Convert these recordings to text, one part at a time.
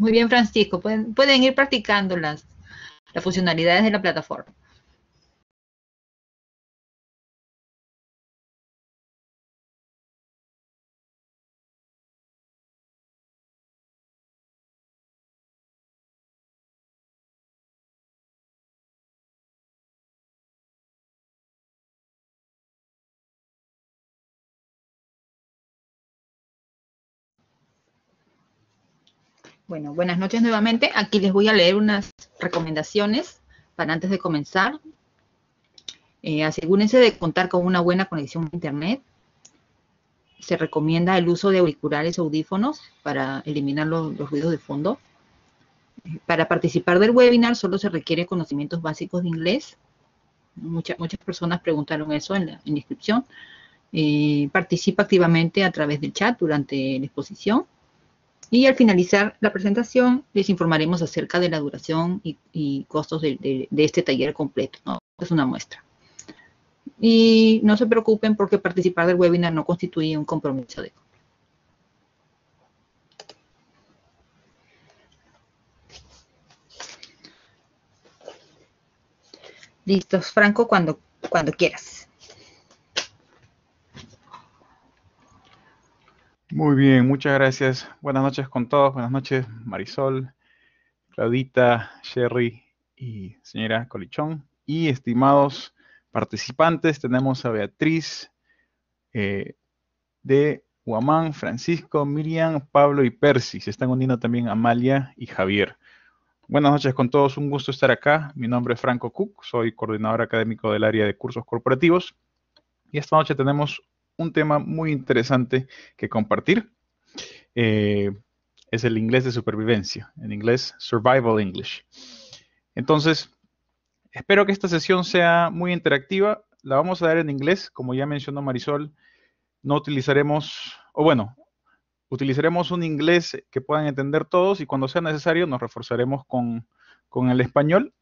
Muy bien, Francisco. Pueden, ir practicando las funcionalidades de la plataforma. Bueno, buenas noches nuevamente. Aquí les voy a leer unas recomendaciones para antes de comenzar. Eh, asegúrense de contar con una buena conexión a Internet. Se recomienda el uso de auriculares o audífonos para eliminar los, ruidos de fondo. Eh, para participar del webinar solo se requiere conocimientos básicos de inglés. muchas personas preguntaron eso en la, inscripción. Eh, participa activamente a través del chat durante la exposición. Y al finalizar la presentación, les informaremos acerca de la duración y, costos de, este taller completo. ¿no? Es una muestra. Y no se preocupen porque participar del webinar no constituye un compromiso de compra. Listos, Franco, cuando, cuando quieras. Muy bien, muchas gracias. Buenas noches con todos. Buenas noches, Marisol, Claudita, Sherry y señora Colichón. Y estimados participantes, tenemos a Beatriz eh, de Guamán, Francisco, Miriam, Pablo y Percy. Se están uniendo también Amalia y Javier. Buenas noches con todos, un gusto estar acá. Mi nombre es Franco Cook, soy coordinador académico del área de cursos corporativos. Y esta noche tenemos un tema muy interesante que compartir. Eh, es el inglés de supervivencia, en inglés Survival English. Entonces, espero que esta sesión sea muy interactiva. La vamos a dar en inglés, como ya mencionó Marisol. No utilizaremos, o bueno, utilizaremos un inglés que puedan entender todos y cuando sea necesario nos reforzaremos con el español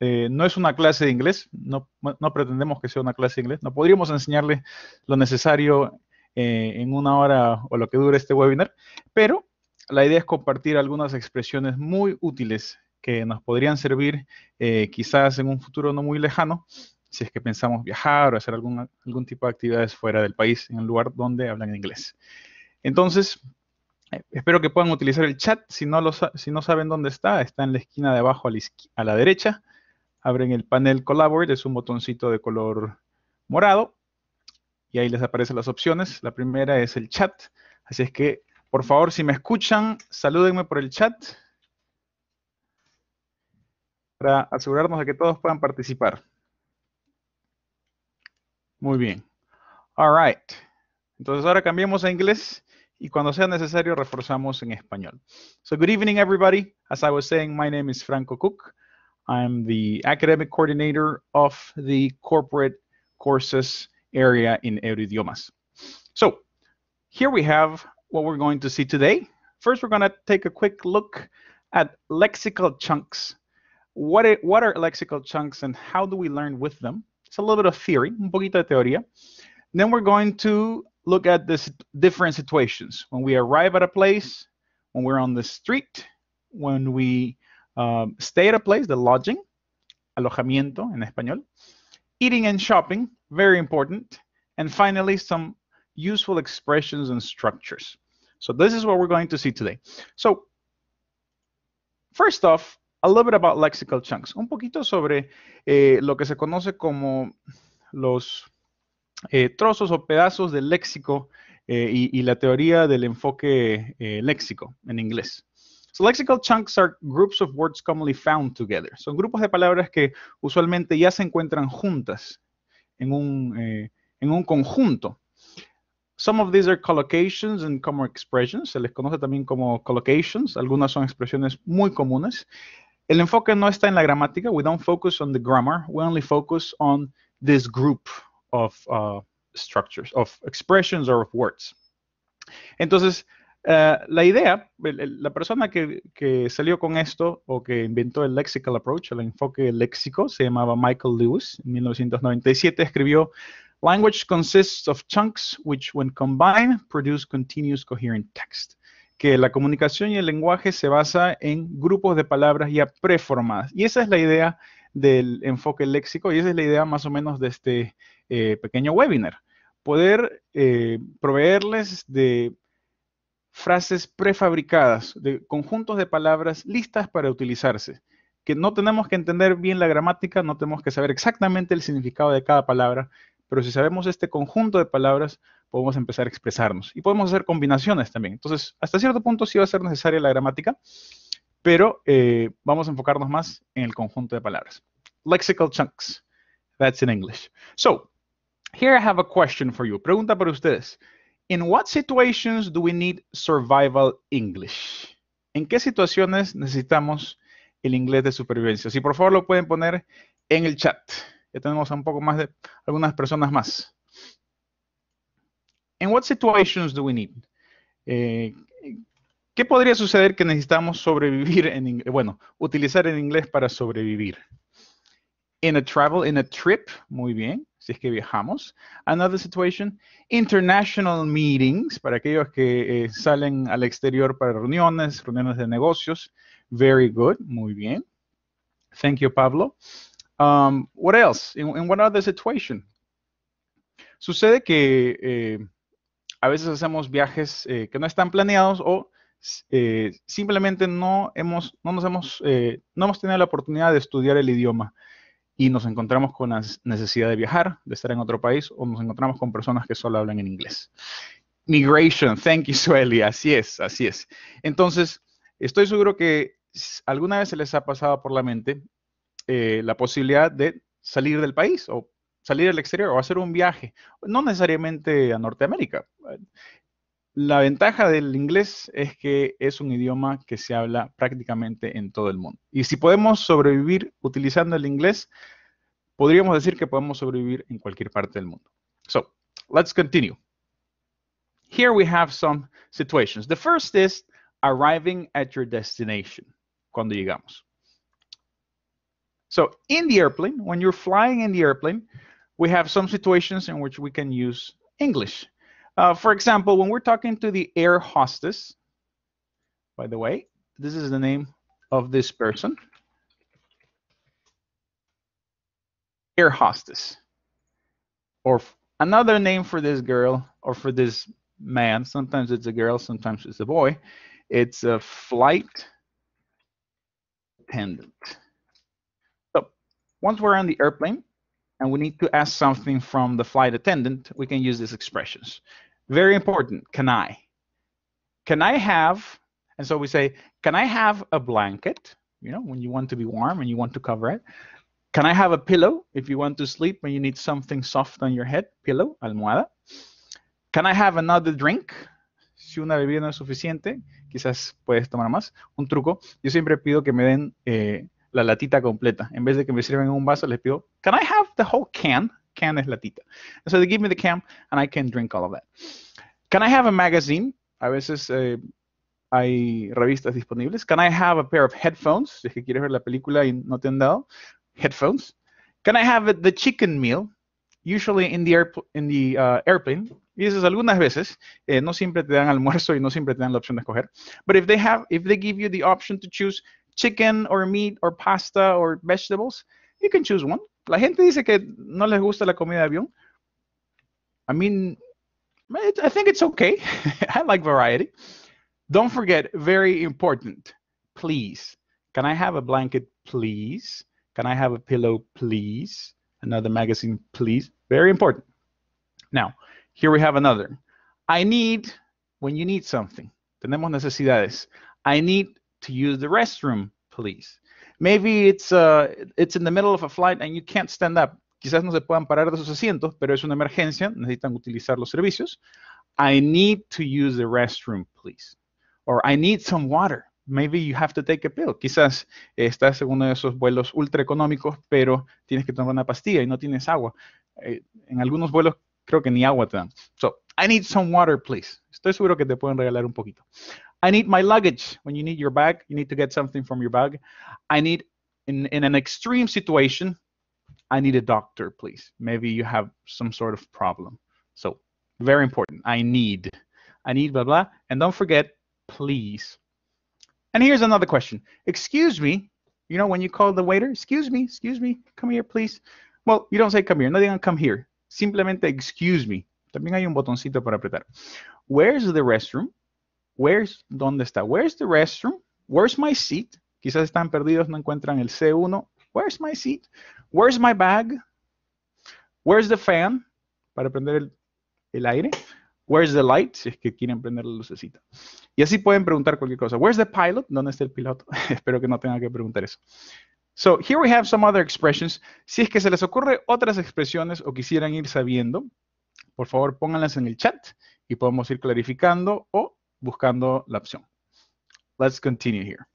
eh, no es una clase de inglés, no, pretendemos que sea una clase de inglés, no podríamos enseñarle lo necesario eh, en una hora o lo que dure este webinar, pero la idea es compartir algunas expresiones muy útiles que nos podrían servir eh, quizás en un futuro no muy lejano, si es que pensamos viajar o hacer algún, algún tipo de actividades fuera del país, en el lugar donde hablan inglés. Entonces, Espero que puedan utilizar el chat. Si no, saben dónde está, está en la esquina de abajo a la, derecha. Abren el panel Collaborate, es un botoncito de color morado. Y ahí les aparecen las opciones. La primera es el chat. Así es que, por favor, si me escuchan, salúdenme por el chat para asegurarnos de que todos puedan participar. Muy bien. All right. Entonces ahora cambiemos a inglés. y cuando sea necesario reforzamos en español. So good evening everybody. As I was saying, my name is Franco Cook. I'm the academic coordinator of the corporate courses area in Euridiomas. So here we have what we're going to see today. First, we're going to take a quick look at lexical chunks. What, it, what are lexical chunks and how do we learn with them? It's a little bit of theory, un poquito de teoría. Then we're going to look at the different situations. When we arrive at a place, when we're on the street, when we um, stay at a place, the lodging, alojamiento in español, eating and shopping, very important, and finally some useful expressions and structures. So this is what we're going to see today. So first off, a little bit about lexical chunks, un poquito sobre eh, lo que se conoce como los Eh, trozos o pedazos del léxico eh, y, la teoría del enfoque eh, léxico en inglés. So lexical chunks are groups of words commonly found together. Son grupos de palabras que usualmente ya se encuentran juntas en un, en un conjunto. Some of these are collocations and common expressions. Se les conoce también como collocations. Algunas son expresiones muy comunes. El enfoque no está en la gramática. We don't focus on the grammar. We only focus on this group of uh, structures, of expressions or of words. Entonces, eh, la idea, la persona que, que, salió con esto o que inventó el lexical approach, el enfoque léxico, se llamaba Michael Lewis, en 1997 escribió Language consists of chunks which when combined produce continuous coherent text que la comunicación y el lenguaje se basa en grupos de palabras ya preformadas. Y esa es la idea del enfoque léxico y esa es la idea más o menos de este eh, pequeño webinar. Poder eh, proveerles de frases prefabricadas, de conjuntos de palabras listas para utilizarse, que no tenemos que entender bien la gramática, no tenemos que saber exactamente el significado de cada palabra, pero si sabemos este conjunto de palabras, podemos empezar a expresarnos y podemos hacer combinaciones también. Entonces, hasta cierto punto sí va a ser necesaria la gramática, pero eh, vamos a enfocarnos más en el conjunto de palabras. Lexical chunks. That's in English. So, Here I have a question for you. Pregunta para ustedes. In what situations do we need survival English? ¿En qué situaciones necesitamos el inglés de supervivencia? Si por favor lo pueden poner en el chat. Ya tenemos un poco más de algunas personas más. In what situations do we need? Eh, ¿Qué podría suceder que necesitamos sobrevivir en bueno, utilizar el inglés para sobrevivir? in a travel, in a trip, muy bien, si es que viajamos. Another situation, international meetings, para aquellos que eh, salen al exterior para reuniones, reuniones de negocios. Very good, muy bien. Thank you, Pablo. Um, what else? In, what other situation? Sucede que eh, a veces hacemos viajes eh, que no están planeados o simplemente no, hemos, no, nos hemos, no hemos tenido la oportunidad de estudiar el idioma y nos encontramos con la necesidad de viajar, de estar en otro país, o nos encontramos con personas que solo hablan en inglés. Migration, thank you, Sueli, así es, así es. Entonces, estoy seguro que alguna vez se les ha pasado por la mente eh, la posibilidad de salir del país o salir al exterior o hacer un viaje, no necesariamente a Norteamérica. La ventaja del inglés es que es un idioma que se habla prácticamente en todo el mundo. Y si podemos sobrevivir utilizando el inglés, podríamos decir que podemos sobrevivir en cualquier parte del mundo. So, let's continue. Here we have some situations. The first is arriving at your destination, cuando llegamos. So, in the airplane, when you're flying in the airplane, we have some situations in which we can use English. Uh, for example, when we're talking to the air hostess, by the way, this is the name of this person. Air hostess. Or another name for this girl or for this man. Sometimes it's a girl, sometimes it's a boy. It's a flight attendant. So once we're on the airplane and we need to ask something from the flight attendant, we can use these expressions. Very important. Can I? Can I have? And so we say, can I have a blanket? You know, when you want to be warm and you want to cover it. Can I have a pillow if you want to sleep and you need something soft on your head? Pillow, almohada. Can I have another drink? si una bebida no es suficiente, quizás puedes tomar más. Un truco, yo siempre pido que me den eh, la latita completa. En vez de que me sirven un vaso, les pido, can I have the whole can? can es latita. So they give me the can and I can drink all of that. Can I have a magazine? A veces eh, hay revistas disponibles. Can I have a pair of headphones? Si es que quieres ver la película y no te han dado. Headphones. Can I have the chicken meal? Usually in the, air, in the uh, airplane. Y dices algunas veces, eh, no siempre te dan almuerzo y no siempre te dan la opción de escoger. But if they have, if they give you the option to choose chicken or meat or pasta or vegetables, you can choose one. La gente dice que no les gusta la comida de avión. I mean, I think it's okay. I like variety. Don't forget, very important, please. Can I have a blanket, please? Can I have a pillow, please? Another magazine, please. Very important. Now, here we have another. I need, when you need something, tenemos necesidades. I need to use the restroom, please. Maybe it's, uh, it's in the middle of a flight and you can't stand up. Quizás no se puedan parar de sus asientos, pero es una emergencia, necesitan utilizar los servicios. I need to use the restroom, please. Or I need some water. Maybe you have to take a pill. Quizás estás en uno de esos vuelos ultra económicos, pero tienes que tomar una pastilla y no tienes agua. Eh, en algunos vuelos creo que ni agua te dan. So, I need some water, please. Estoy seguro que te pueden regalar un poquito. I need my luggage. When you need your bag, you need to get something from your bag. I need, in, in an extreme situation, I need a doctor, please. Maybe you have some sort of problem. So, very important. I need, I need, blah, blah. And don't forget, please. And here's another question. Excuse me. You know, when you call the waiter, excuse me, excuse me, come here, please. Well, you don't say come here. No, they don't come here. Simplemente, excuse me. También hay un botoncito para apretar. Where's the restroom? Where's, ¿Dónde está? Where's the restroom? Where's my seat? Quizás están perdidos, no encuentran el C1. Where's my seat? Where's my bag? Where's the fan? Para prender el, el aire. Where's the light? Si es que quieren prender la lucecita. Y así pueden preguntar cualquier cosa. Where's the pilot? ¿Dónde está el piloto? Espero que no tenga que preguntar eso. So, here we have some other expressions. Si es que se les ocurre otras expresiones o quisieran ir sabiendo, por favor pónganlas en el chat y podemos ir clarificando o buscando la opción. Let's continue here.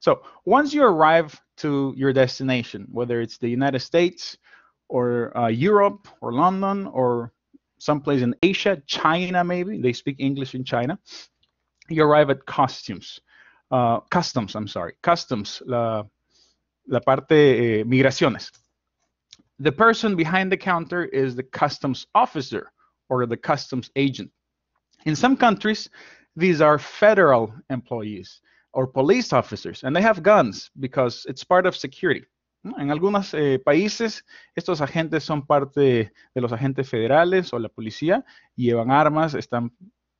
So once you arrive to your destination, whether it's the United States or uh, Europe or London or someplace in Asia, China maybe, they speak English in China, you arrive at costumes. Uh, customs, I'm sorry, customs, la, la parte eh, migraciones. The person behind the counter is the customs officer or the customs agent. In some countries, these are federal employees or police officers, and they have guns because it's part of security. Mm, en algunos eh, países, estos agentes son parte de los agentes federales o la policía, llevan armas, están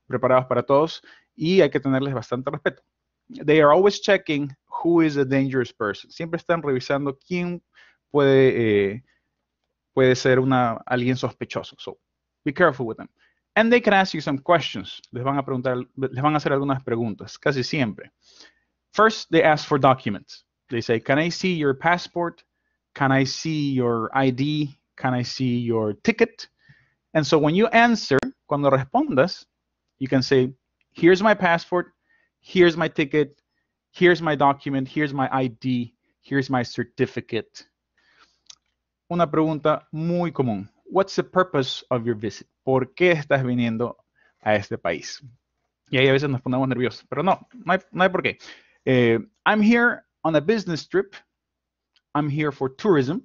preparados para todos y hay que tenerles bastante respeto. They are always checking who is a dangerous person. Siempre están revisando quién puede, eh, puede ser una, alguien sospechoso. So be careful with them. And they can ask you some questions. Les van a preguntar, les van a hacer algunas preguntas, casi siempre. First, they ask for documents. They say, "Can I see your passport? Can I see your ID? Can I see your ticket?" And so when you answer, cuando respondas, you can say, "Here's my passport. Here's my ticket. Here's my document. Here's my ID. Here's my certificate." Una pregunta muy común. What's the purpose of your visit? ¿por qué estás viniendo a este país? Y ahí a veces nos ponemos nerviosos, pero no, no hay, no hay por qué. Eh, I'm here on a business trip. I'm here for tourism.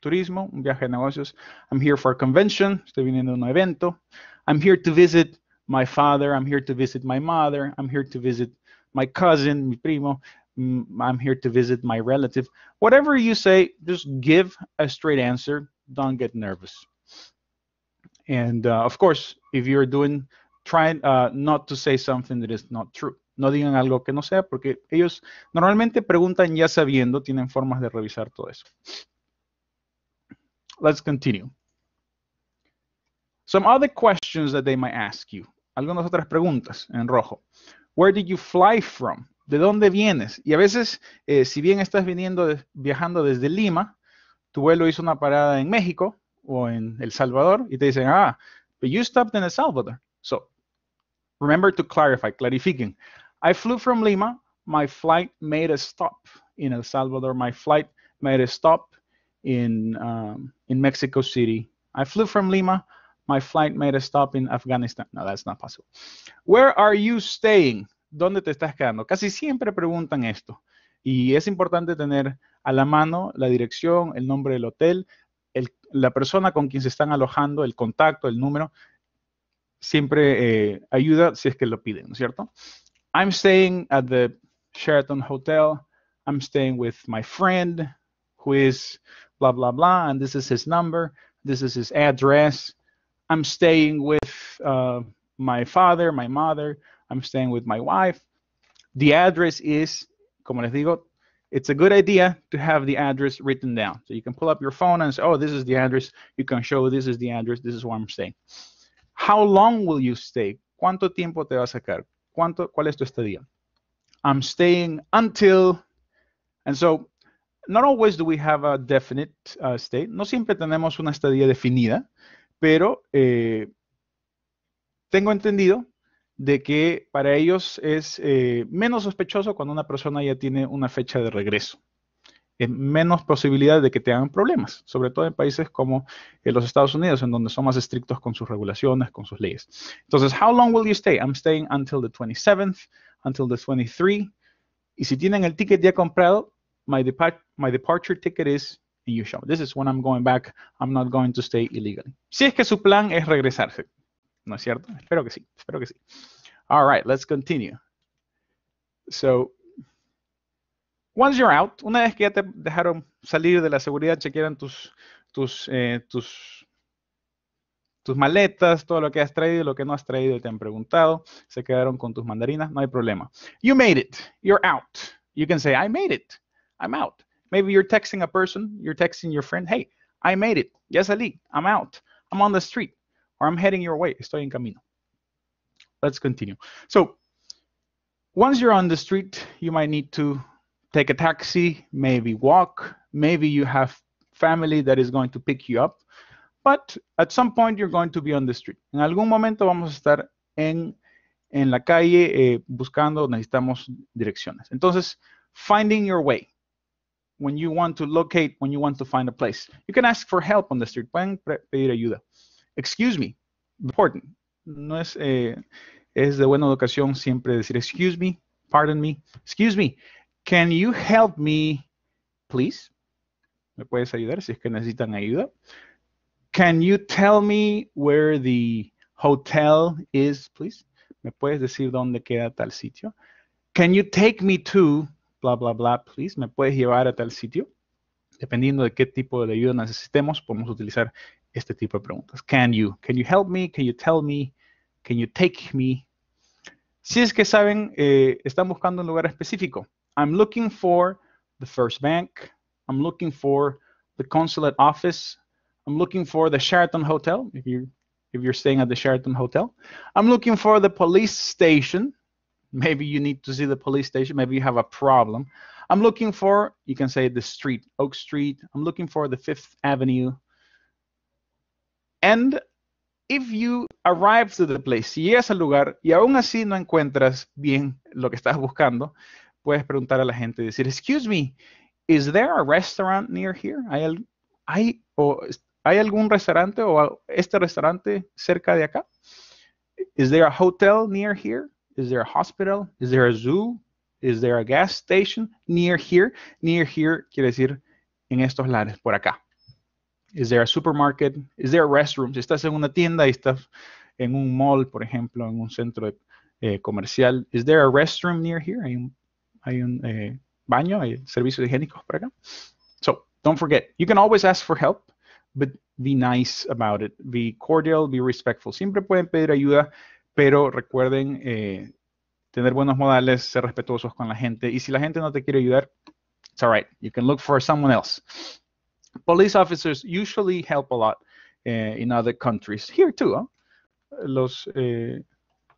Turismo, un viaje de negocios. I'm here for a convention. Estoy viniendo a un evento. I'm here to visit my father. I'm here to visit my mother. I'm here to visit my cousin, mi primo. Mm, I'm here to visit my relative. Whatever you say, just give a straight answer. Don't get nervous. And uh, of course, if you're doing, try uh, not to say something that is not true. No digan algo que no sea, porque ellos normalmente preguntan ya sabiendo, tienen formas de revisar todo eso. Let's continue. Some other questions that they might ask you. Algunas otras preguntas en rojo. Where did you fly from? ¿De dónde vienes? Y a veces, eh, si bien estás viniendo, viajando desde Lima, tu vuelo hizo una parada en México, o en El Salvador y te dicen, ah, but you stopped in El Salvador. So remember to clarify, clarifiquen. I flew from Lima. My flight made a stop in El Salvador. My flight made a stop in um, in Mexico City. I flew from Lima. My flight made a stop in Afghanistan. No, that's not possible. Where are you staying? ¿Dónde te estás quedando? Casi siempre preguntan esto. Y es importante tener a la mano la dirección, el nombre del hotel, la persona con quien se están alojando, el contacto, el número, siempre eh, ayuda si es que lo piden, ¿no es cierto? I'm staying at the Sheraton Hotel. I'm staying with my friend who is blah, blah, blah, and this is his number. This is his address. I'm staying with uh, my father, my mother. I'm staying with my wife. The address is, como les digo, it's a good idea to have the address written down. So you can pull up your phone and say, oh, this is the address. You can show this is the address. This is where I'm staying. How long will you stay? ¿Cuánto tiempo te vas a quedar? ¿Cuánto, ¿Cuál es tu estadía? I'm staying until... And so not always do we have a definite uh, state. No siempre tenemos una estadía definida, pero eh, tengo entendido de que para ellos es eh, menos sospechoso cuando una persona ya tiene una fecha de regreso. Es menos posibilidad de que te hagan problemas, sobre todo en países como eh, los Estados Unidos, en donde son más estrictos con sus regulaciones, con sus leyes. Entonces, how long will you stay? I'm staying until the 27th, until the 23. Y si tienen el ticket ya comprado, my, my departure ticket is in your This is when I'm going back. I'm not going to stay illegally. Si es que su plan es regresarse, ¿No es cierto? Espero que sí, espero que sí. All right, let's continue. So, once you're out, una vez que ya te dejaron salir de la seguridad, chequearon tus, tus, eh, tus, tus maletas, todo lo que has traído, lo que no has traído, y te han preguntado, se quedaron con tus mandarinas, no hay problema. You made it, you're out. You can say, I made it, I'm out. Maybe you're texting a person, you're texting your friend, hey, I made it, ya salí, I'm out, I'm on the street, or I'm heading your way. Estoy en camino. Let's continue. So once you're on the street, you might need to take a taxi, maybe walk, maybe you have family that is going to pick you up, but at some point you're going to be on the street. En algún momento vamos a estar en, en la calle eh, buscando, necesitamos direcciones. Entonces, finding your way. When you want to locate, when you want to find a place, you can ask for help on the street. Pueden pedir ayuda. excuse me, important. No es, eh, es de buena educación siempre decir, excuse me, pardon me, excuse me, can you help me, please? ¿Me puedes ayudar si es que necesitan ayuda? Can you tell me where the hotel is, please? ¿Me puedes decir dónde queda tal sitio? Can you take me to, bla, bla, bla, please? ¿Me puedes llevar a tal sitio? Dependiendo de qué tipo de ayuda necesitemos, podemos utilizar este tipo de preguntas. Can you? Can you help me? Can you tell me? Can you take me? Si es que saben, eh, están buscando un lugar específico. I'm looking for the first bank. I'm looking for the consulate office. I'm looking for the Sheraton Hotel, if you're, if you're staying at the Sheraton Hotel. I'm looking for the police station. Maybe you need to see the police station. Maybe you have a problem. I'm looking for, you can say the street, Oak Street. I'm looking for the Fifth Avenue. And if you arrive to the place, si llegas al lugar y aún así no encuentras bien lo que estás buscando, puedes preguntar a la gente y decir, excuse me, is there a restaurant near here? ¿Hay, algún restaurante o este restaurante cerca de acá? Is there a hotel near here? Is there a hospital? Is there a zoo? Is there a gas station near here? Near here quiere decir en estos lares, por acá. Is there a supermarket? Is there a restroom? Si estás en una tienda y estás en un mall, por ejemplo, en un centro eh, comercial, is there a restroom near here? Hay un, eh, baño, hay servicios higiénicos por acá. So, don't forget, you can always ask for help, but be nice about it. Be cordial, be respectful. Siempre pueden pedir ayuda, pero recuerden eh, tener buenos modales, ser respetuosos con la gente. Y si la gente no te quiere ayudar, it's all right. You can look for someone else. Police officers usually help a lot eh, in other countries. Here too, huh? Ah, los eh,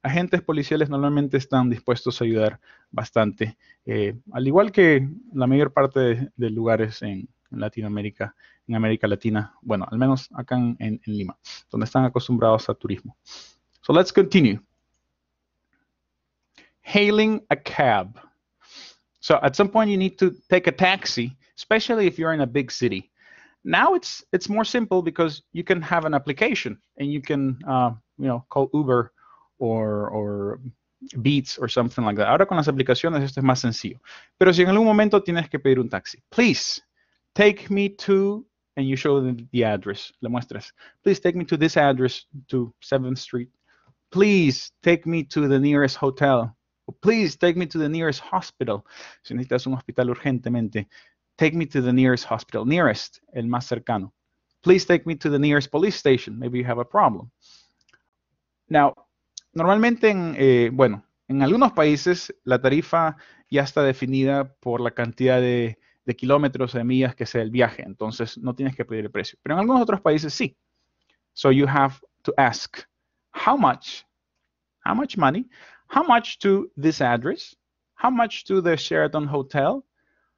agentes policiales normalmente están dispuestos a ayudar bastante, eh, al igual que la mayor parte de, de lugares en, en, Latinoamérica, en América Latina, bueno, al menos acá en, en, Lima, donde están acostumbrados a turismo. So let's continue. Hailing a cab. So at some point you need to take a taxi, especially if you're in a big city. Now it's it's more simple because you can have an application and you can uh, you know call Uber or or Beats or something like that. Ahora con las aplicaciones esto es más sencillo. Pero si en algún momento tienes que pedir un taxi, please take me to and you show them the address. Le muestras. Please take me to this address to 7th Street. Please take me to the nearest hotel. Please take me to the nearest hospital. Si necesitas un hospital urgentemente, Take me to the nearest hospital. Nearest, el más cercano. Please take me to the nearest police station. Maybe you have a problem. Now, normalmente, en, eh, bueno, en algunos países la tarifa ya está definida por la cantidad de, kilómetros, de millas que sea el viaje. Entonces, no tienes que pedir el precio. Pero en algunos otros países sí. So you have to ask, how much? How much money? How much to this address? How much to the Sheraton Hotel?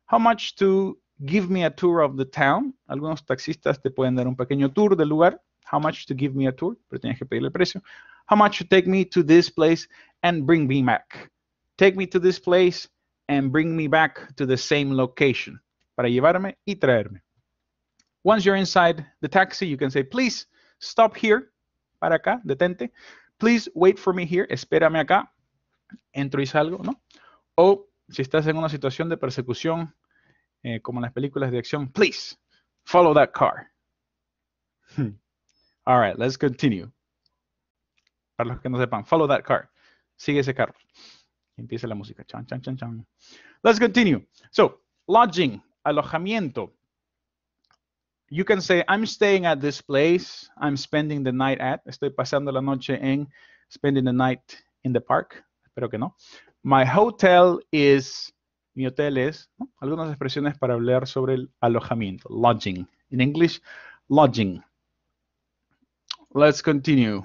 how much to give me a tour of the town. Algunos taxistas te pueden dar un pequeño tour del lugar. How much to give me a tour, pero tienes que pedirle el precio. How much to take me to this place and bring me back. Take me to this place and bring me back to the same location. Para llevarme y traerme. Once you're inside the taxi, you can say, please stop here. Para acá, detente. Please wait for me here. Espérame acá. Entro y salgo, ¿no? O si estás en una situación de persecución, eh, como en las películas de acción, please follow that car. All right, let's continue. Para los que no sepan, follow that car. Sigue ese carro. Empieza la música. Chan, chan, chan, chan. Let's continue. So, lodging, alojamiento. You can say, I'm staying at this place. I'm spending the night at. Estoy pasando la noche en. Spending the night in the park. Espero que no. My hotel is, mi hotel es, ¿no? algunas expresiones para hablar sobre el alojamiento, lodging. In English, lodging. Let's continue.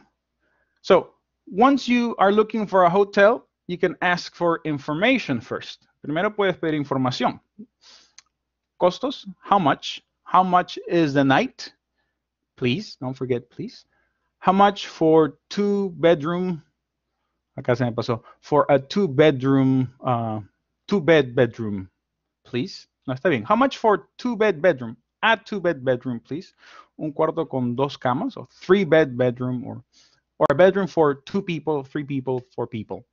So, once you are looking for a hotel, you can ask for information first. Primero puedes pedir información. Costos, how much? How much is the night? Please, don't forget, please. How much for two bedroom acá se me pasó, for a two bedroom, uh, two bed bedroom, please. No, está bien. How much for two bed bedroom? A two bed bedroom, please. Un cuarto con dos camas, or three bed bedroom, or, or a bedroom for two people, three people, four people.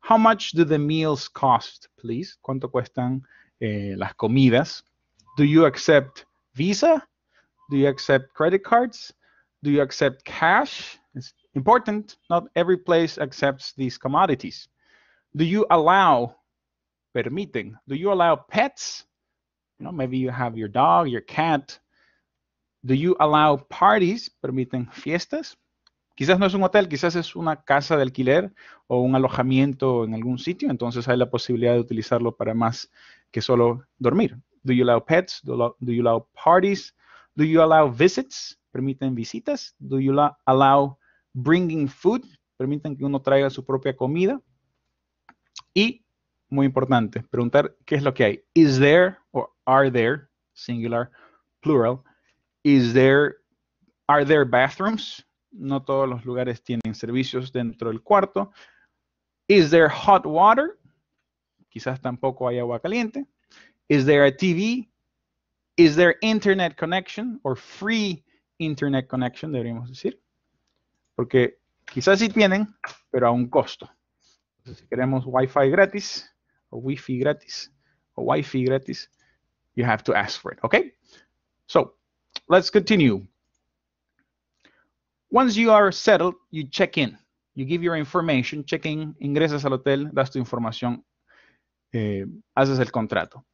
How much do the meals cost, please? ¿Cuánto cuestan eh, las comidas? Do you accept Visa? Do you accept credit cards? Do you accept cash? Important, not every place accepts these commodities. Do you allow, permiten, do you allow pets? You maybe you have your dog, your cat. Do you allow parties, permiten, fiestas? Quizás no es un hotel, quizás es una casa de alquiler o un alojamiento en algún sitio, entonces hay la posibilidad de utilizarlo para más que solo dormir. Do you allow pets? do you allow parties? Do you allow visits? Permiten visitas. Do you allow bringing food, permitan que uno traiga su propia comida. Y, muy importante, preguntar qué es lo que hay. Is there or are there, singular, plural, is there, are there bathrooms? No todos los lugares tienen servicios dentro del cuarto. Is there hot water? Quizás tampoco hay agua caliente. Is there a TV? Is there internet connection or free internet connection, deberíamos decir? Porque quizás sí tienen, pero a un costo. si queremos Wi-Fi gratis, o Wi-Fi gratis, o Wi-Fi gratis, you have to ask for it, okay? So, let's continue. Once you are settled, you check in. You give your information, check in, ingresas al hotel, das tu información, eh, haces el contrato.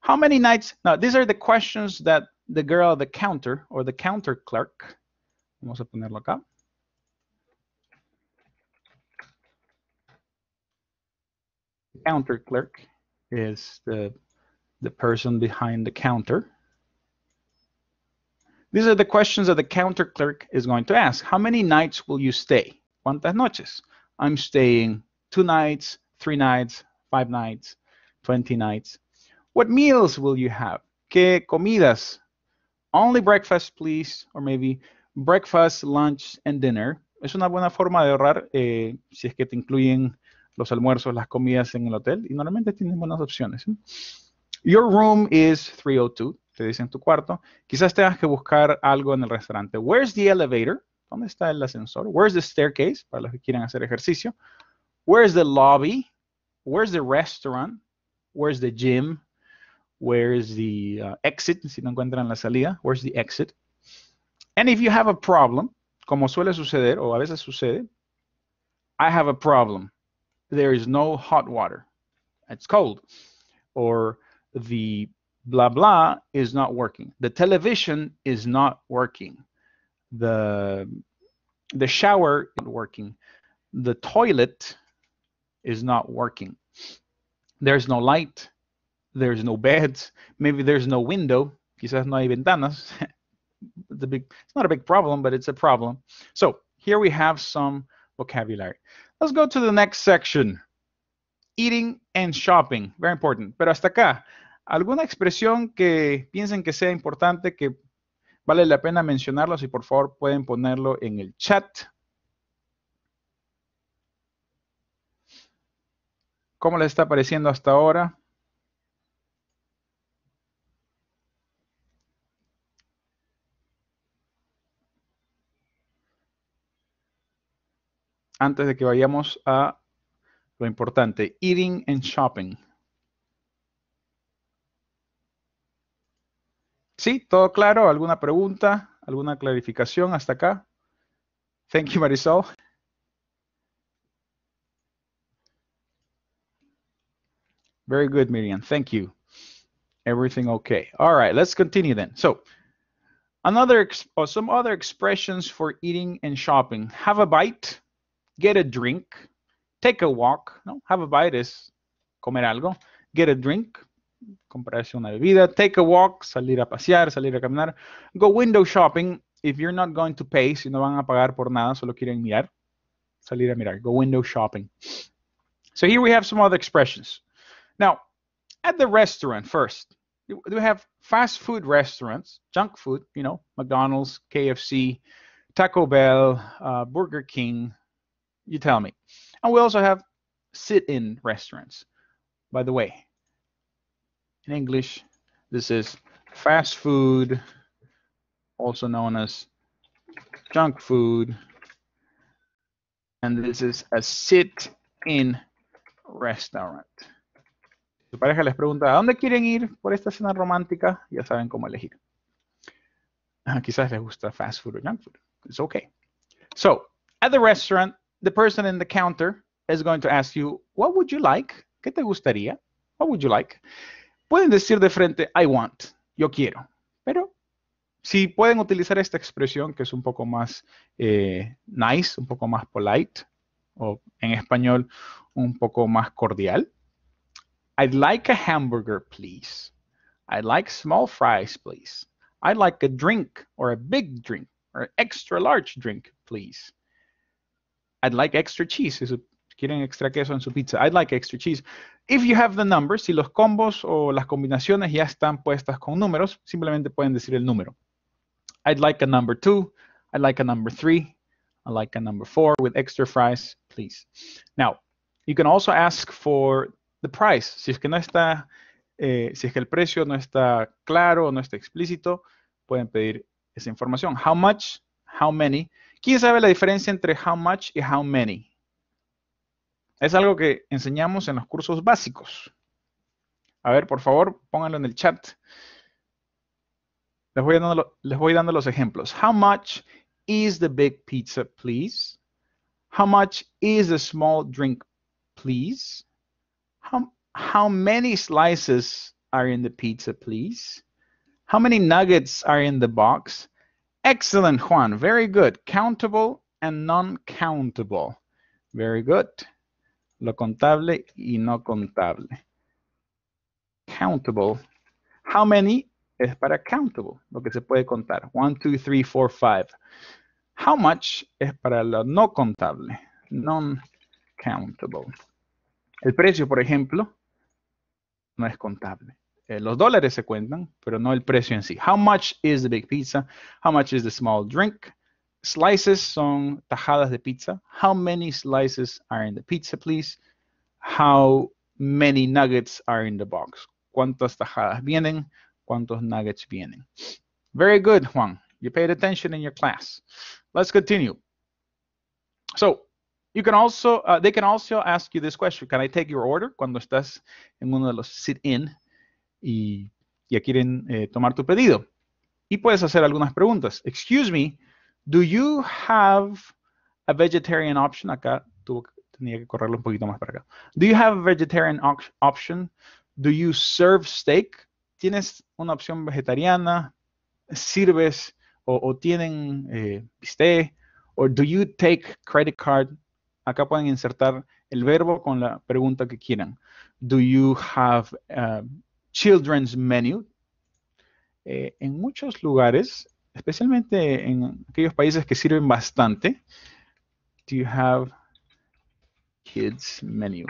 How many nights? Now, these are the questions that the girl at the counter or the counter clerk, vamos a ponerlo acá, counter clerk is the, the person behind the counter. These are the questions that the counter clerk is going to ask. How many nights will you stay? ¿Cuántas noches? I'm staying two nights, three nights, five nights, 20 nights. What meals will you have? ¿Qué comidas? Only breakfast, please, or maybe breakfast, lunch, and dinner. Es una buena forma de ahorrar eh, si es que te incluyen los almuerzos, las comidas en el hotel y normalmente tienen buenas opciones. Your room is 302, te dicen tu cuarto. Quizás tengas que buscar algo en el restaurante. Where's the elevator? ¿Dónde está el ascensor? Where's the staircase? Para los que quieran hacer ejercicio. Where's the lobby? Where's the restaurant? Where's the gym? Where's the uh, exit? Si no encuentran la salida, where's the exit? And if you have a problem, como suele suceder o a veces sucede, I have a problem. there is no hot water. It's cold. Or the blah blah is not working. The television is not working. The the shower is not working. The toilet is not working. There's no light. There's no beds. Maybe there's no window. Quizás no hay ventanas. the big, it's not a big problem, but it's a problem. So here we have some vocabulary. Let's go to the next section. Eating and shopping. Very important. Pero hasta acá, ¿alguna expresión que piensen que sea importante, que vale la pena mencionarlos? Y por favor pueden ponerlo en el chat. ¿Cómo les está pareciendo hasta ahora? antes de que vayamos a lo importante, eating and shopping. ¿Sí? ¿Todo claro? ¿Alguna pregunta? ¿Alguna clarificación hasta acá? Thank you, Marisol. Very good, Miriam. Thank you. Everything okay. All right, let's continue then. So, another or some other expressions for eating and shopping. Have a bite get a drink, take a walk, ¿no? Have a bite es comer algo, get a drink, comprarse una bebida, take a walk, salir a pasear, salir a caminar, go window shopping, if you're not going to pay, si no van a pagar por nada, solo quieren mirar, salir a mirar, go window shopping. So here we have some other expressions. Now, at the restaurant first, we have fast food restaurants, junk food, you know, McDonald's, KFC, Taco Bell, uh, Burger King, you tell me. And we also have sit-in restaurants. By the way, in English, this is fast food, also known as junk food. And this is a sit-in restaurant. Su pareja les pregunta, ¿a dónde quieren ir por esta cena romántica? Ya saben cómo elegir. Ah, quizás les gusta fast food or junk food. It's okay. So, at the restaurant, the person in the counter is going to ask you, what would you like? ¿Qué te gustaría? What would you like? Pueden decir de frente, I want, yo quiero. Pero si pueden utilizar esta expresión que es un poco más eh, nice, un poco más polite, o en español un poco más cordial. I'd like a hamburger, please. I'd like small fries, please. I'd like a drink or a big drink or an extra large drink, please. I'd like extra cheese. Eso, quieren extra queso en su pizza. I'd like extra cheese. If you have the numbers, si los combos o las combinaciones ya están puestas con números, simplemente pueden decir el número. I'd like a number two. I'd like a number three. I'd like a number four with extra fries, please. Now, you can also ask for the price. Si es que no está, eh, si es que el precio no está claro o no está explícito, pueden pedir esa información. How much? How many? ¿Quién sabe la diferencia entre how much y how many? Es algo que enseñamos en los cursos básicos. A ver, por favor, pónganlo en el chat. Les voy, dando, los ejemplos. How much is the big pizza, please? How much is the small drink, please? How, how many slices are in the pizza, please? How many nuggets are in the box? Excellent, Juan. Very good. Countable and non-countable. Very good. Lo contable y no contable. Countable. How many es para countable, lo que se puede contar. One, two, three, four, five. How much es para lo no contable. Non-countable. El precio, por ejemplo, no es contable. eh, los dólares se cuentan, pero no el precio en sí. How much is the big pizza? How much is the small drink? Slices son tajadas de pizza. How many slices are in the pizza, please? How many nuggets are in the box? ¿Cuántas tajadas vienen? ¿Cuántos nuggets vienen? Very good, Juan. You paid attention in your class. Let's continue. So, you can also, uh, they can also ask you this question. Can I take your order? Cuando estás en uno de los sit-in y ya quieren eh, tomar tu pedido. Y puedes hacer algunas preguntas. Excuse me, do you have a vegetarian option? Acá tuvo, tenía que correrlo un poquito más para acá. Do you have a vegetarian option? Do you serve steak? ¿Tienes una opción vegetariana? ¿Sirves o, tienen eh, bistec? ¿O do you take credit card? Acá pueden insertar el verbo con la pregunta que quieran. Do you have a... Eh, Children's Menu. Eh, en muchos lugares, especialmente en aquellos países que sirven bastante, do you have Kids Menu?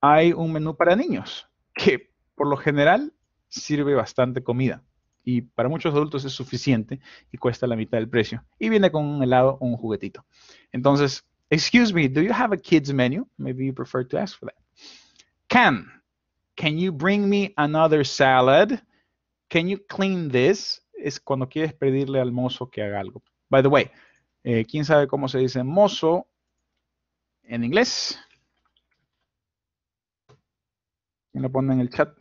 Hay un menú para niños que por lo general sirve bastante comida y para muchos adultos es suficiente y cuesta la mitad del precio. Y viene con un helado o un juguetito. Entonces, excuse me, do you have a kids menu? Maybe you prefer to ask for that. Can. Can you bring me another salad? Can you clean this? Es cuando quieres pedirle al mozo que haga algo. By the way, eh, ¿quién sabe cómo se dice mozo en inglés? ¿Quién lo pone en el chat?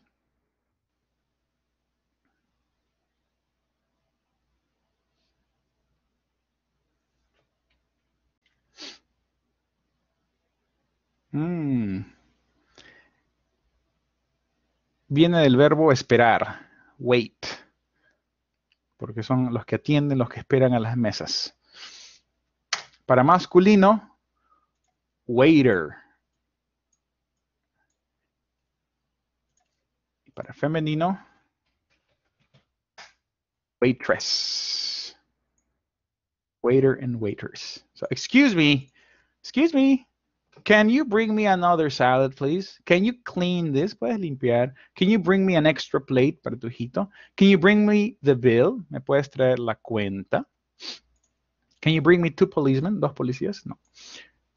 Mmm viene del verbo esperar, wait, porque son los que atienden, los que esperan a las mesas. Para masculino, waiter. Y para femenino, waitress. Waiter and waiters. So, excuse me, excuse me, Can you bring me another salad, please? Can you clean this? ¿Puedes limpiar? Can you bring me an extra plate para tu hijito? Can you bring me the bill? ¿Me puedes traer la cuenta? Can you bring me two policemen? ¿Dos policías? No.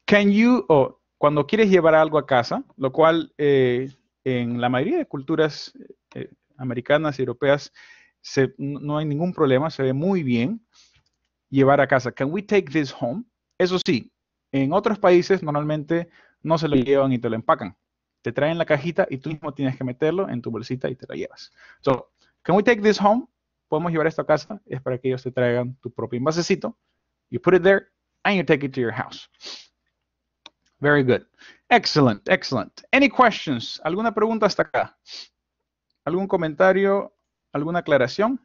Can you, o cuando quieres llevar algo a casa, lo cual eh, en la mayoría de culturas eh, americanas y europeas no hay ningún problema, se ve muy bien llevar a casa. Can we take this home? Eso sí, en otros países normalmente no se lo llevan y te lo empacan. Te traen la cajita y tú mismo tienes que meterlo en tu bolsita y te la llevas. So, can we take this home? Podemos llevar esto a casa. Es para que ellos te traigan tu propio envasecito. You put it there and you take it to your house. Very good. Excellent, excellent. Any questions? ¿Alguna pregunta hasta acá? ¿Algún comentario? ¿Alguna aclaración?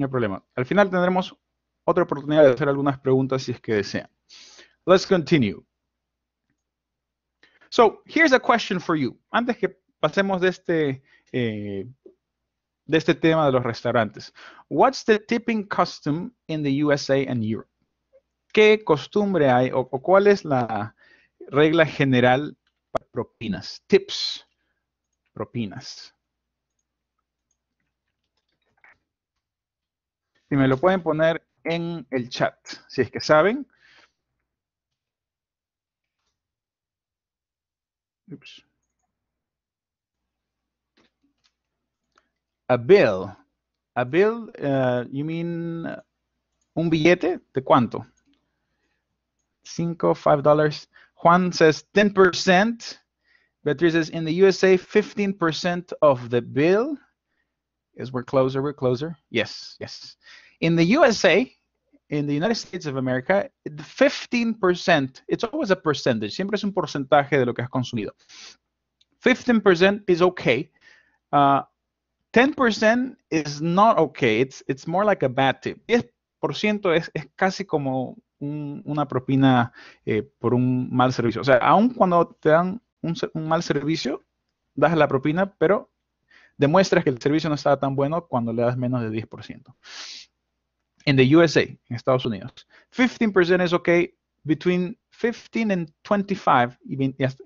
No hay problema. Al final tendremos otra oportunidad de hacer algunas preguntas si es que desean. Let's continue. So, here's a question for you. Antes que pasemos de este, eh, de este tema de los restaurantes. What's the tipping custom in the USA and Europe? ¿Qué costumbre hay o cuál es la regla general para propinas? Tips, propinas. Si me lo pueden poner en el chat, si es que saben. A bill. A bill, eh, you mean uh, un billete? ¿De cuánto? Cinco, five dollars. Juan says 10%. Beatriz says in the USA, 15% of the bill we're closer, we're closer. Yes, yes. In the USA, in the United States of America, 15%, it's always a percentage, siempre es un porcentaje de lo que has consumido. 15% is okay. 10% uh, is not okay. It's, more like a bad tip. 10% es, casi como una propina eh, por un mal servicio. O sea, aun cuando te dan un mal servicio, das la propina, pero Demuestra que el servicio no estaba tan bueno cuando le das menos de 10%. En the USA, en Estados Unidos, 15% es ok, between 15 and 25,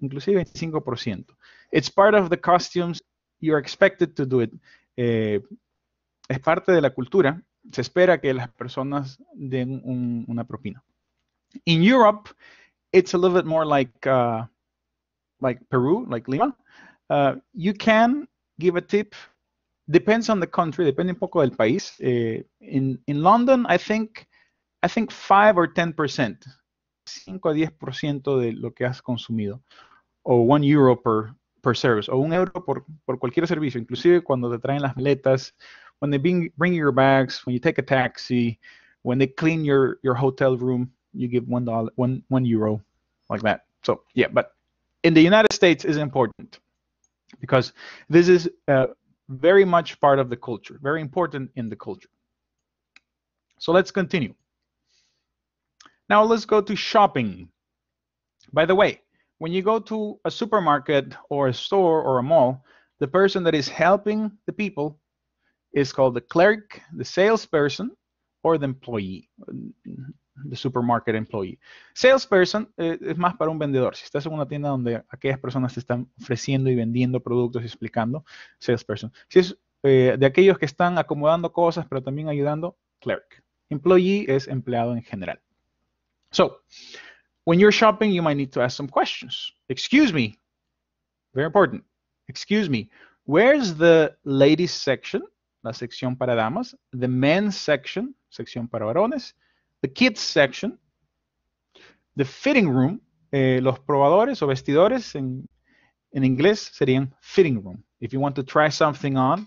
inclusive 25%. It's part of the costumes, you're expected to do it. Eh, es parte de la cultura, se espera que las personas den una propina. In Europe, it's a little bit more like, uh, like Peru, like Lima. Uh, you can give a tip depends on the country, Depending poco del país. Eh, in, in London, I think, I think 5 or 10%, 5 a 10% de lo que has consumido, o 1 euro per, per service, o 1 euro por, por cualquier servicio, inclusive cuando te traen las maletas, when they bring, bring your bags, when you take a taxi, when they clean your, your hotel room, you give $1, one, one euro, like that. So, yeah, but in the United States is important because this is uh, very much part of the culture, very important in the culture. So let's continue. Now let's go to shopping. By the way, when you go to a supermarket or a store or a mall, the person that is helping the people is called the clerk, the salesperson, or the employee. the supermarket employee. Salesperson eh, es más para un vendedor. Si estás en una tienda donde aquellas personas te están ofreciendo y vendiendo productos y explicando, salesperson. Si es eh, de aquellos que están acomodando cosas, pero también ayudando, clerk. Employee es empleado en general. So, when you're shopping, you might need to ask some questions. Excuse me. Very important. Excuse me. Where's the ladies section? La sección para damas. The men's section, sección para varones. the kids section, the fitting room, eh, los probadores o vestidores en, en inglés serían fitting room. If you want to try something on,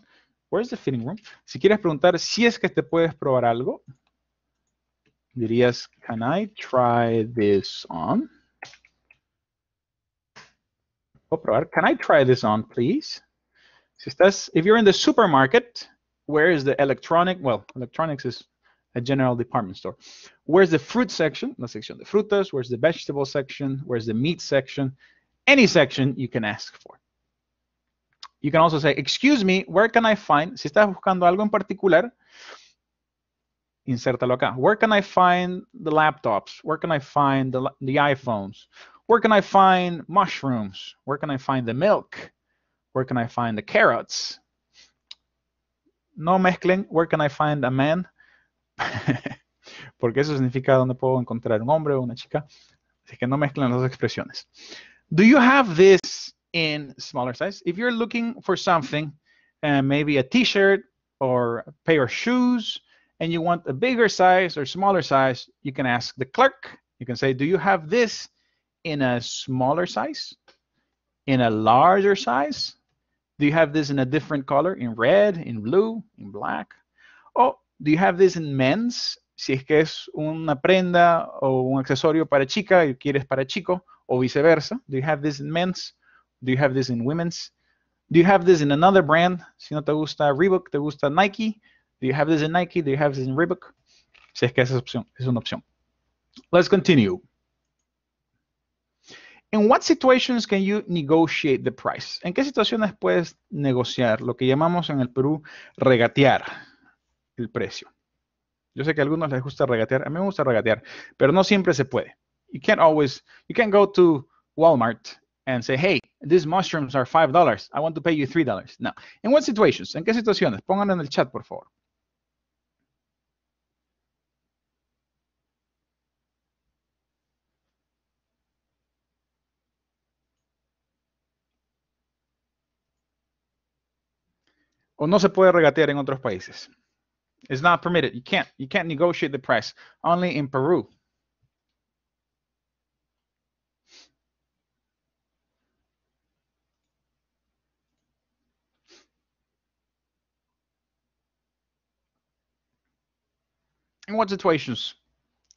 where's the fitting room? Si quieres preguntar si es que te puedes probar algo, dirías, can I try this on? O probar, can I try this on, please? Si estás, if you're in the supermarket, where is the electronic? Well, electronics is a general department store. Where's the fruit section? The section the frutas. Where's the vegetable section? Where's the meat section? Any section you can ask for. You can also say, excuse me, where can I find, si estás buscando algo en particular, insértalo acá. Where can I find the laptops? Where can I find the, the iPhones? Where can I find mushrooms? Where can I find the milk? Where can I find the carrots? No mezclen, where can I find a man? porque eso significa dónde puedo encontrar un hombre o una chica. Así que no mezclan las dos expresiones. Do you have this in smaller size? If you're looking for something, uh, maybe a t-shirt or a pair of shoes, and you want a bigger size or smaller size, you can ask the clerk. You can say, do you have this in a smaller size? In a larger size? Do you have this in a different color? In red, in blue, in black? Oh, do you have this in men's? Si es que es una prenda o un accesorio para chica y quieres para chico, o viceversa. Do you have this in men's? Do you have this in women's? Do you have this in another brand? Si no te gusta Reebok, te gusta Nike. Do you have this in Nike? Do you have this in Reebok? Si es que esa es, es una opción. Let's continue. In what situations can you negotiate the price? ¿En qué situaciones puedes negociar? Lo que llamamos en el Perú regatear el precio. Yo sé que a algunos les gusta regatear, a mí me gusta regatear, pero no siempre se puede. You can't always, you can't go to Walmart and say, hey, these mushrooms are $5. I want to pay you $3. No. In what situations? ¿En qué situaciones? Pongan en el chat, por favor. o no se puede regatear en otros países. It's not permitted. You can't. You can't negotiate the price. Only in Peru. In what situations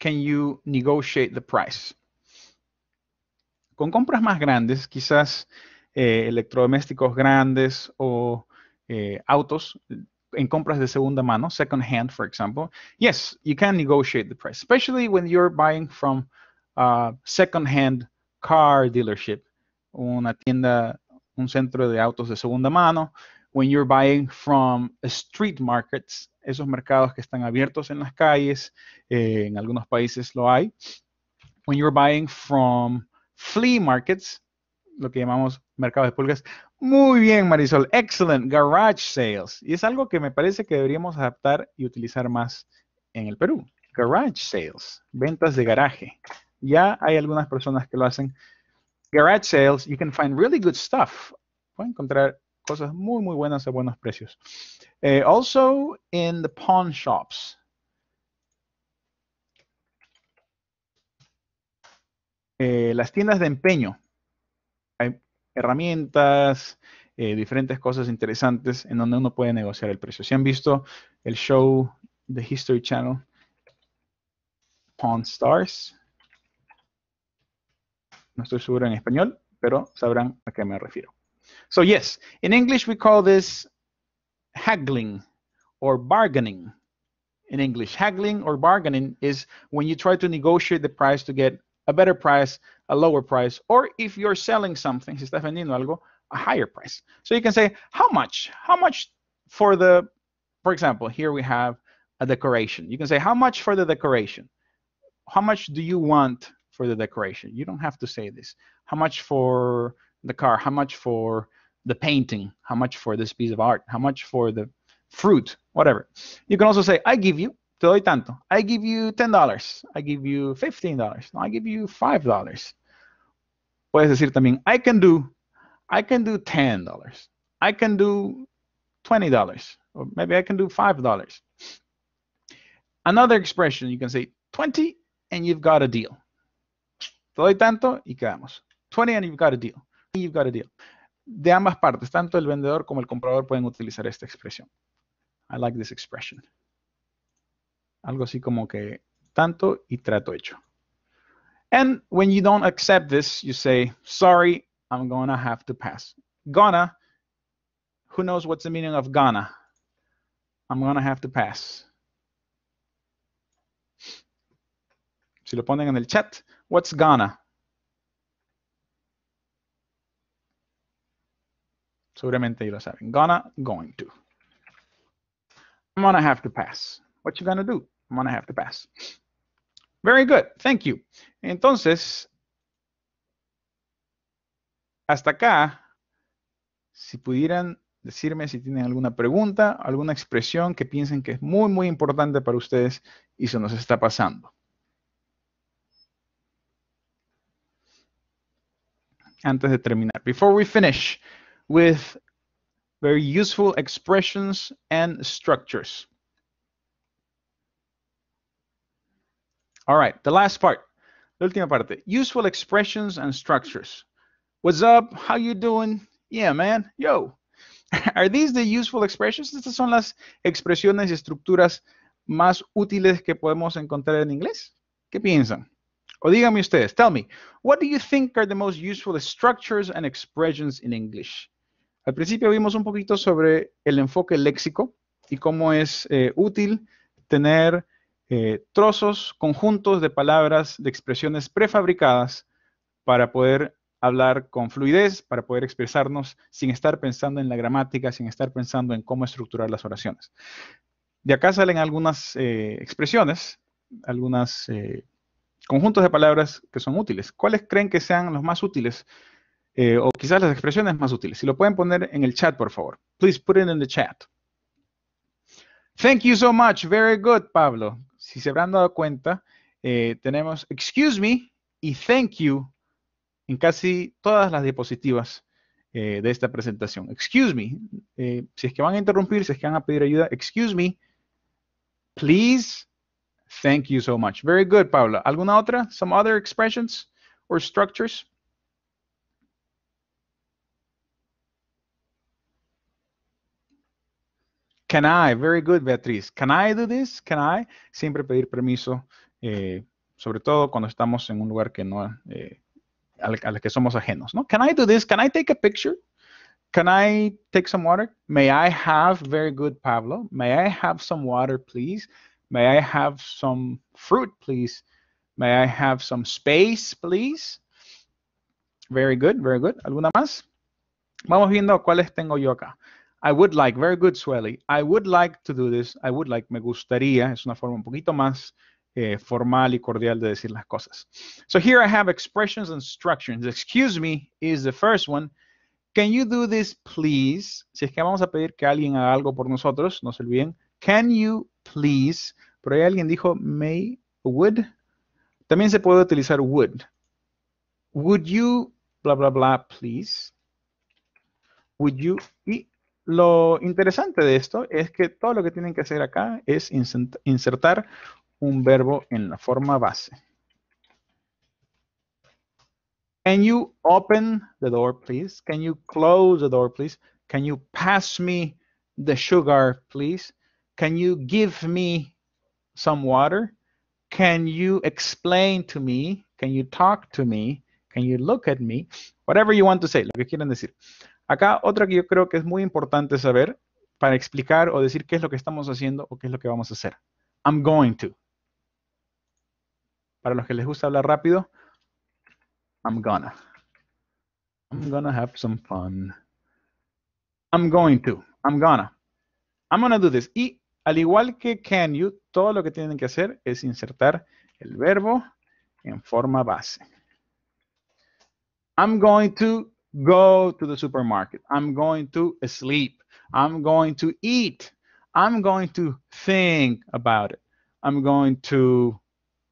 can you negotiate the price? Con compras más grandes, quizás eh, electrodomésticos grandes o eh, autos, in compras de segunda mano, second hand, for example, yes, you can negotiate the price, especially when you're buying from a second hand car dealership, una tienda, un centro de autos de segunda mano, when you're buying from street markets, esos mercados que están abiertos en las calles, eh, en algunos países lo hay, when you're buying from flea markets, lo que llamamos mercado de pulgas. Muy bien, Marisol. Excellent. Garage sales. Y es algo que me parece que deberíamos adaptar y utilizar más en el Perú. Garage sales. Ventas de garaje. Ya hay algunas personas que lo hacen. Garage sales, you can find really good stuff. Pueden encontrar cosas muy, muy buenas a buenos precios. Eh, also in the pawn shops. Eh, las tiendas de empeño hay herramientas, eh, diferentes cosas interesantes en donde uno puede negociar el precio. Si han visto el show de History Channel, Pawn Stars, no estoy seguro en español, pero sabrán a qué me refiero. So yes, in English we call this haggling or bargaining. In English, haggling or bargaining is when you try to negotiate the price to get a better price, a lower price, or if you're selling something, si estás vendiendo algo, a higher price. So you can say, how much? How much for the, for example, here we have a decoration. You can say, how much for the decoration? How much do you want for the decoration? You don't have to say this. How much for the car? How much for the painting? How much for this piece of art? How much for the fruit? Whatever. You can also say, I give you te doy tanto. I give you $10. I give you $15. No, I give you $5. Puedes decir también, I can do, I can do $10. I can do $20. Or maybe I can do $5. Another expression, you can say 20 and you've got a deal. Te doy tanto y quedamos. 20 and you've got a deal. You've got a deal. De ambas partes, tanto el vendedor como el comprador pueden utilizar esta expresión. I like this expression. Algo así como que tanto y trato hecho. And when you don't accept this, you say, sorry, I'm gonna have to pass. Gonna, who knows what's the meaning of gonna? I'm gonna have to pass. Si lo ponen en el chat, what's gonna? Seguramente ellos lo saben. Gonna, going to. I'm gonna have to pass. what you gonna do? I'm gonna have to pass. Very good, thank you. Entonces, hasta acá, si pudieran decirme si tienen alguna pregunta, alguna expresión que piensen que es muy, muy importante para ustedes y se nos está pasando. Antes de terminar, before we finish with very useful expressions and structures. All right, the last part, la última parte, useful expressions and structures. What's up? How you doing? Yeah, man. Yo. Are these the useful expressions? Estas son las expresiones y estructuras más útiles que podemos encontrar en inglés. ¿Qué piensan? O díganme ustedes, tell me, what do you think are the most useful structures and expressions in English? Al principio vimos un poquito sobre el enfoque léxico y cómo es eh, útil tener Eh, trozos, conjuntos de palabras, de expresiones prefabricadas para poder hablar con fluidez, para poder expresarnos sin estar pensando en la gramática, sin estar pensando en cómo estructurar las oraciones. De acá salen algunas eh, expresiones, algunos eh, conjuntos de palabras que son útiles. ¿Cuáles creen que sean los más útiles? o quizás las expresiones más útiles. Si lo pueden poner en el chat, por favor. Please put it in the chat. Thank you so much. Very good, Pablo si se habrán dado cuenta, eh, tenemos excuse me y thank you en casi todas las diapositivas eh, de esta presentación. Excuse me, eh, si es que van a interrumpir, si es que van a pedir ayuda, excuse me, please, thank you so much. Very good, Paula. ¿Alguna otra? Some other expressions or structures? Can I? Very good, Beatriz. Can I do this? Can I? Siempre pedir permiso, eh, sobre todo cuando estamos en un lugar que no, eh, al, al, que somos ajenos, ¿no? Can I do this? Can I take a picture? Can I take some water? May I have, very good, Pablo. May I have some water, please? May I have some fruit, please? May I have some space, please? Very good, very good. ¿Alguna más? Vamos viendo cuáles tengo yo acá. I would like, very good, Sueli. I would like to do this. I would like, me gustaría. Es una forma un poquito más eh, formal y cordial de decir las cosas. So here I have expressions and structures. Excuse me is the first one. Can you do this, please? Si es que vamos a pedir que alguien haga algo por nosotros, no se olviden. Can you please? Pero ahí alguien dijo may, would. También se puede utilizar would. Would you, blah blah blah please? Would you, y Lo interesante de esto es que todo lo que tienen que hacer acá es insertar un verbo en la forma base. Can you open the door, please? Can you close the door, please? Can you pass me the sugar, please? Can you give me some water? Can you explain to me? Can you talk to me? Can you look at me? Whatever you want to say, lo que quieran decir. Acá otra que yo creo que es muy importante saber para explicar o decir qué es lo que estamos haciendo o qué es lo que vamos a hacer. I'm going to. Para los que les gusta hablar rápido, I'm gonna. I'm gonna have some fun. I'm going to. I'm gonna. I'm gonna do this. Y al igual que can you, todo lo que tienen que hacer es insertar el verbo en forma base. I'm going to go to the supermarket. I'm going to sleep. I'm going to eat. I'm going to think about it. I'm going to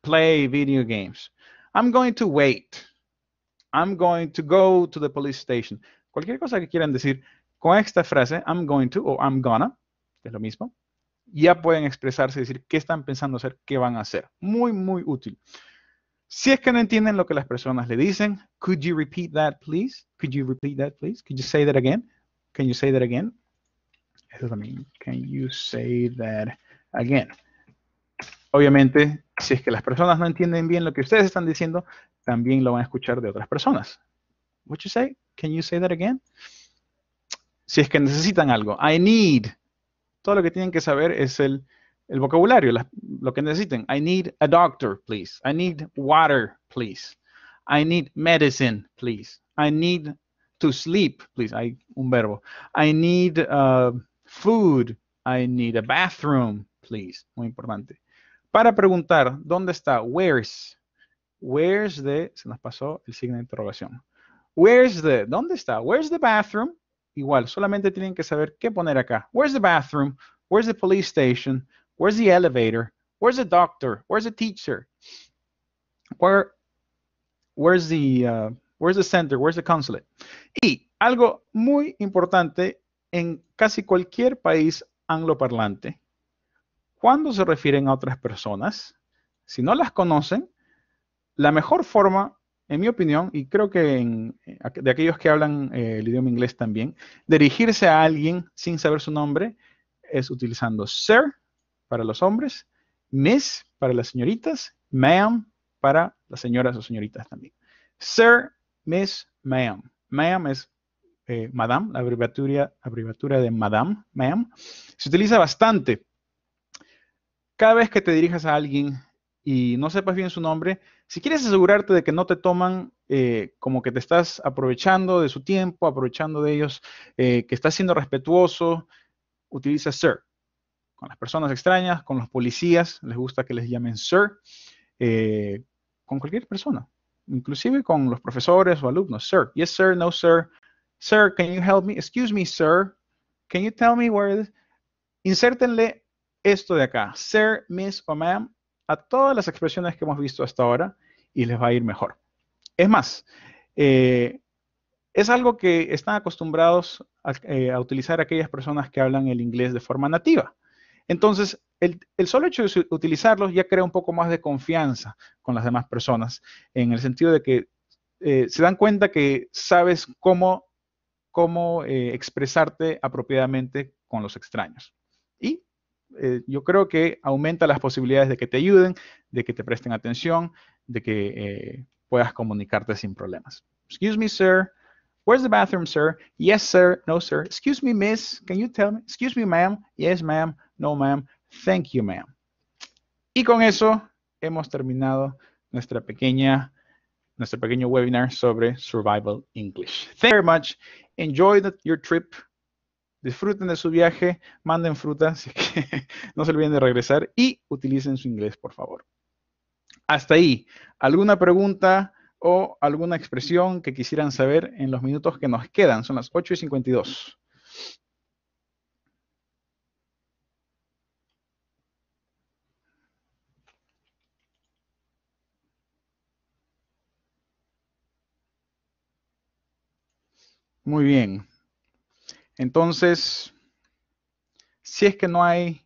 play video games. I'm going to wait. I'm going to go to the police station. Cualquier cosa que quieran decir con esta frase, I'm going to o I'm gonna, es lo mismo, ya pueden expresarse y decir qué están pensando hacer, qué van a hacer. Muy, muy útil. Si es que no entienden lo que las personas le dicen, could you repeat that please? Could you repeat that please? Could you say that again? Can you say that again? Eso también. Can you say that again? Obviamente, si es que las personas no entienden bien lo que ustedes están diciendo, también lo van a escuchar de otras personas. What you say? Can you say that again? Si es que necesitan algo, I need. Todo lo que tienen que saber es el el vocabulario, lo que necesiten. I need a doctor, please. I need water, please. I need medicine, please. I need to sleep, please. Hay un verbo. I need uh, food. I need a bathroom, please. Muy importante. Para preguntar, ¿dónde está? Where's? Where's the? Se nos pasó el signo de interrogación. Where's the? ¿Dónde está? Where's the bathroom? Igual, solamente tienen que saber qué poner acá. Where's the bathroom? Where's the police station? Where's the elevator? Where's the doctor? Where's the teacher? Where, where's the, uh, where's the center? Where's the consulate? Y algo muy importante en casi cualquier país angloparlante, cuando se refieren a otras personas, si no las conocen, la mejor forma, en mi opinión, y creo que eh, de aquellos que hablan eh, el idioma inglés también, dirigirse a alguien sin saber su nombre es utilizando sir para los hombres, miss para las señoritas, ma'am para las señoras o señoritas también. Sir, miss, ma'am. Ma'am es eh, madame, la abreviatura, de madame, ma'am. Se utiliza bastante. Cada vez que te dirijas a alguien y no sepas bien su nombre, si quieres asegurarte de que no te toman eh, como que te estás aprovechando de su tiempo, aprovechando de ellos, eh, que estás siendo respetuoso, utiliza sir con las personas extrañas, con los policías, les gusta que les llamen sir, eh, con cualquier persona, inclusive con los profesores o alumnos, sir, yes sir, no sir, sir, can you help me, excuse me sir, can you tell me where, is? insértenle esto de acá, sir, miss o ma'am, a todas las expresiones que hemos visto hasta ahora y les va a ir mejor. Es más, eh, es algo que están acostumbrados eh, a, utilizar aquellas personas que hablan el inglés de forma nativa. Entonces, el, solo hecho de utilizarlos ya crea un poco más de confianza con las demás personas, en el sentido de que eh, se dan cuenta que sabes cómo, eh, expresarte apropiadamente con los extraños. Y eh, yo creo que aumenta las posibilidades de que te ayuden, de que te presten atención, de que puedas comunicarte sin problemas. Excuse me, sir. Where's the bathroom, sir? Yes, sir. No, sir. Excuse me, miss. Can you tell me? Excuse me, ma'am. Yes, ma'am. No, ma'am. Thank you, ma'am. Y con eso hemos terminado nuestra pequeña, nuestro pequeño webinar sobre Survival English. Thank you very much. Enjoy your trip. Disfruten de su viaje, manden frutas. no se olviden de regresar y utilicen su inglés, por favor. Hasta ahí. ¿Alguna pregunta? o alguna expresión que quisieran saber en los minutos que nos quedan. Son las ocho y 52. Muy bien. Entonces, si es que no hay,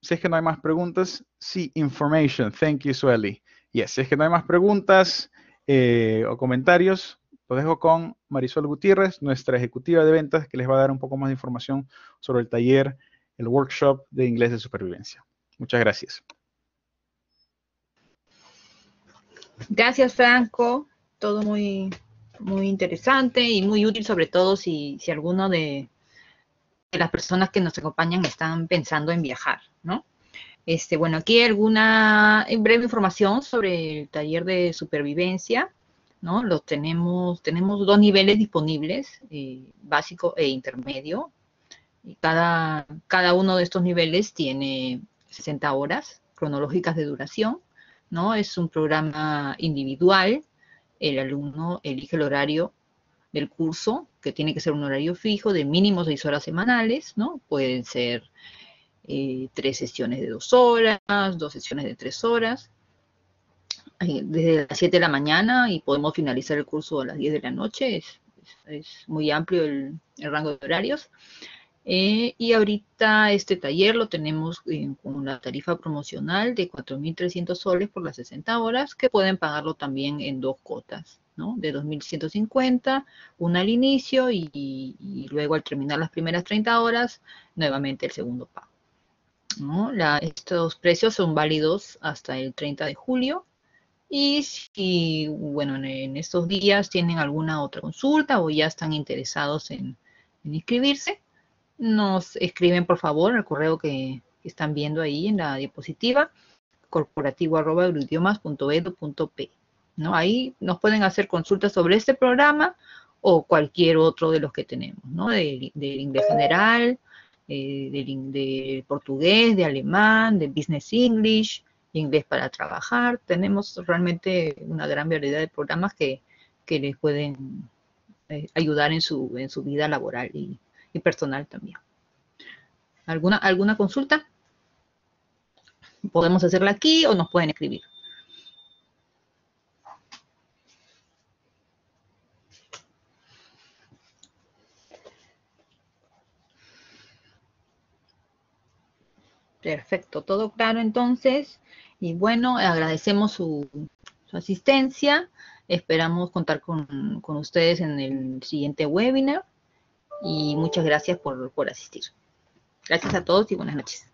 si es que no hay más preguntas, sí, information. Thank you, Sueli. Y así es que no hay más preguntas eh, o comentarios. Lo dejo con Marisol Gutiérrez, nuestra ejecutiva de ventas, que les va a dar un poco más de información sobre el taller, el workshop de inglés de supervivencia. Muchas gracias. Gracias, Franco. Todo muy, interesante y muy útil, sobre todo si, si alguno de las personas que nos acompañan están pensando en viajar. Este, bueno, aquí alguna eh, breve información sobre el taller de supervivencia, ¿no? Los tenemos, tenemos dos niveles disponibles, eh, básico e intermedio. cada, cada uno de estos niveles tiene 60 horas cronológicas de duración, ¿no? Es un programa individual, el alumno elige el horario del curso, que tiene que ser un horario fijo de mínimo seis horas semanales, ¿no? Pueden ser eh, tres sesiones de dos horas, dos sesiones de tres horas, eh, desde las 7 de la mañana y podemos finalizar el curso a las 10 de la noche, es, muy amplio el, rango de horarios. Eh, y ahorita este taller lo tenemos con una tarifa promocional de 4.300 soles por las 60 horas, que pueden pagarlo también en dos cuotas. ¿no? De 2.150, una al inicio y, y, luego al terminar las primeras 30 horas, nuevamente el segundo pago. La, estos precios son válidos hasta el 30 de julio. Y si, bueno, en estos días tienen alguna otra consulta o ya están interesados en, inscribirse, nos escriben por favor al correo que, están viendo ahí en la diapositiva, corporativo ¿no? Ahí nos pueden hacer consultas sobre este programa o cualquier otro de los que tenemos, ¿no? Del de inglés general, eh, de, portugués, de alemán, de business English, inglés para trabajar. Tenemos realmente una gran variedad de programas que, les pueden eh, ayudar en su, en su vida laboral y, y personal también. ¿Alguna, ¿Alguna consulta? Podemos hacerla aquí o nos pueden escribir. Perfecto, todo claro entonces. Y bueno, agradecemos su, asistencia. Esperamos contar con, ustedes en el siguiente webinar. Y muchas gracias por asistir. Gracias a todos y buenas noches.